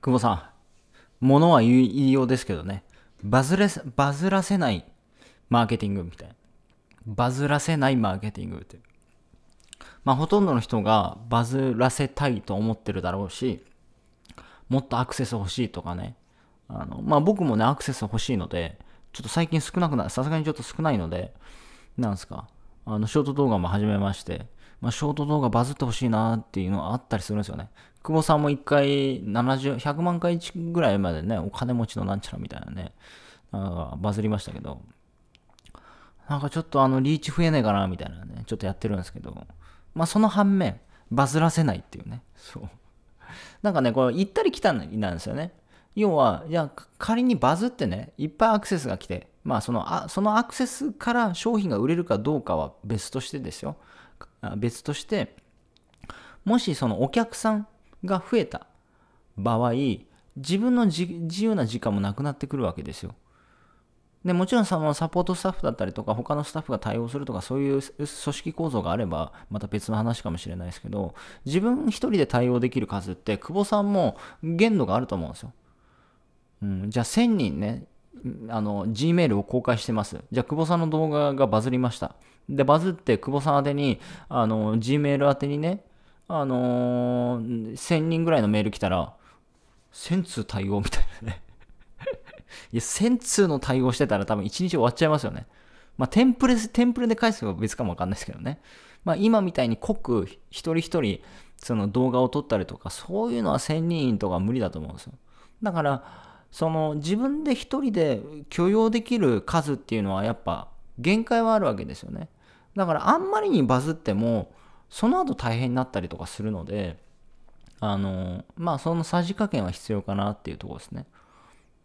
久保さん、ものは言いようですけどね、バズれ、バズらせないマーケティングみたいな。バズらせないマーケティングって。まあ、ほとんどの人がバズらせたいと思ってるだろうし、もっとアクセス欲しいとかね。あの、まあ、僕もね、アクセス欲しいので、ちょっと最近少なくな、さすがにちょっと少ないので、なんですか、あの、ショート動画も始めまして、まあ、ショート動画バズってほしいなっていうのはあったりするんですよね。久保さんも一回70、100万回ぐらいまでね、お金持ちのなんちゃらみたいなね、なんバズりましたけど、なんかちょっとあの、リーチ増えねえかなみたいなね、ちょっとやってるんですけど、まあその反面、バズらせないっていうね、そう。なんかね、これ行ったり来たりなんですよね。要は、いや、仮にバズってね、いっぱいアクセスが来て、まあそのあ、そのアクセスから商品が売れるかどうかは別としてですよ。別としてもしそのお客さんが増えた場合自分の自由な時間もなくなってくるわけですよ。でもちろんそのサポートスタッフだったりとか他のスタッフが対応するとかそういう組織構造があればまた別の話かもしれないですけど自分一人で対応できる数って久保さんも限度があると思うんですよ。うん、じゃあ1000人ねあの、Gmail を公開してます。じゃあ、久保さんの動画がバズりました。で、バズって、久保さん宛てに、あの、Gmail 宛てにね、あのー、1000人ぐらいのメール来たら、1000通対応みたいなね いや、1000通の対応してたら多分1日終わっちゃいますよね。まあ、テンプレ、テンプレで返のば別かもわかんないですけどね。まあ、今みたいに濃く一人一人、その動画を撮ったりとか、そういうのは1000人とか無理だと思うんですよ。だから、その自分で一人で許容できる数っていうのはやっぱ限界はあるわけですよねだからあんまりにバズってもその後大変になったりとかするのであのまあそのさじ加減は必要かなっていうとこですね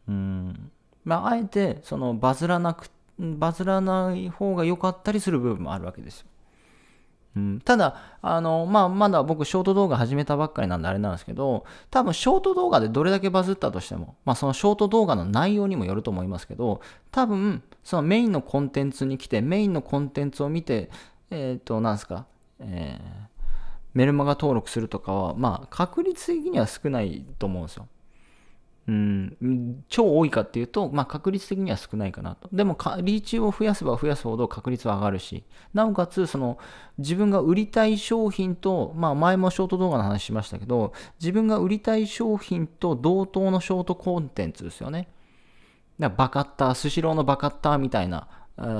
うんまああえてそのバズらなくバズらない方が良かったりする部分もあるわけですようん、ただ、あの、まあ、まだ僕、ショート動画始めたばっかりなんであれなんですけど、多分、ショート動画でどれだけバズったとしても、まあ、そのショート動画の内容にもよると思いますけど、多分、そのメインのコンテンツに来て、メインのコンテンツを見て、えっ、ー、と、なんですか、えー、メルマガ登録するとかは、まあ、確率的には少ないと思うんですよ。うん、超多いかっていうと、まあ、確率的には少ないかなと。でもリーチを増やせば増やすほど確率は上がるし、なおかつ、その、自分が売りたい商品と、まあ、前もショート動画の話しましたけど、自分が売りたい商品と同等のショートコンテンツですよね。だからバカッター、スシローのバカッターみたいな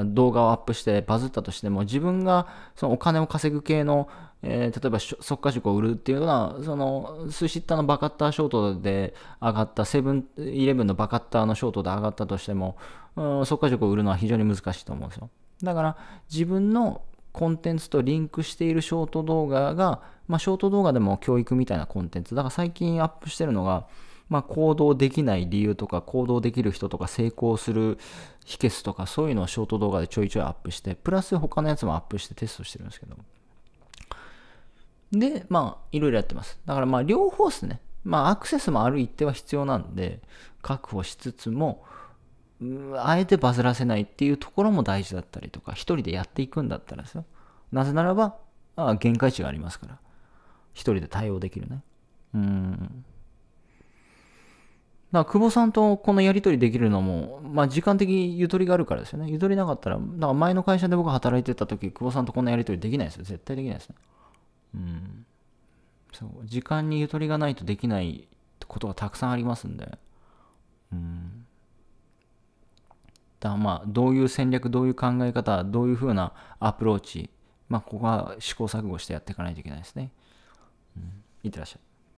動画をアップしてバズったとしても、自分がそのお金を稼ぐ系のえー、例えば速化塾を売るっていうのは、その、スシッタのバカッターショートで上がった、セブンイレブンのバカッターのショートで上がったとしても、うん、速化塾を売るのは非常に難しいと思うんですよ。だから、自分のコンテンツとリンクしているショート動画が、まあ、ショート動画でも教育みたいなコンテンツ。だから最近アップしてるのが、まあ、行動できない理由とか行動できる人とか成功する秘訣とかそういうのをショート動画でちょいちょいアップしてプラス他のやつもアップしてテストしてるんですけどで、まあ、いろいろやってます。だからまあ、両方ですね。まあ、アクセスもある一定は必要なんで、確保しつつも、あえてバズらせないっていうところも大事だったりとか、一人でやっていくんだったらですよ。なぜならば、ああ限界値がありますから、一人で対応できるね。うん。だから久保さんとこのやり取りできるのも、まあ、時間的ゆとりがあるからですよね。ゆとりなかったら、だから前の会社で僕働いてた時、久保さんとこんなやり取りできないですよ。絶対できないですね。うん、そう時間にゆとりがないとできないことがたくさんありますんで、うん、だまあどういう戦略どういう考え方どういうふうなアプローチまあここは試行錯誤してやっていかないといけないですね、うん、いってらっしゃい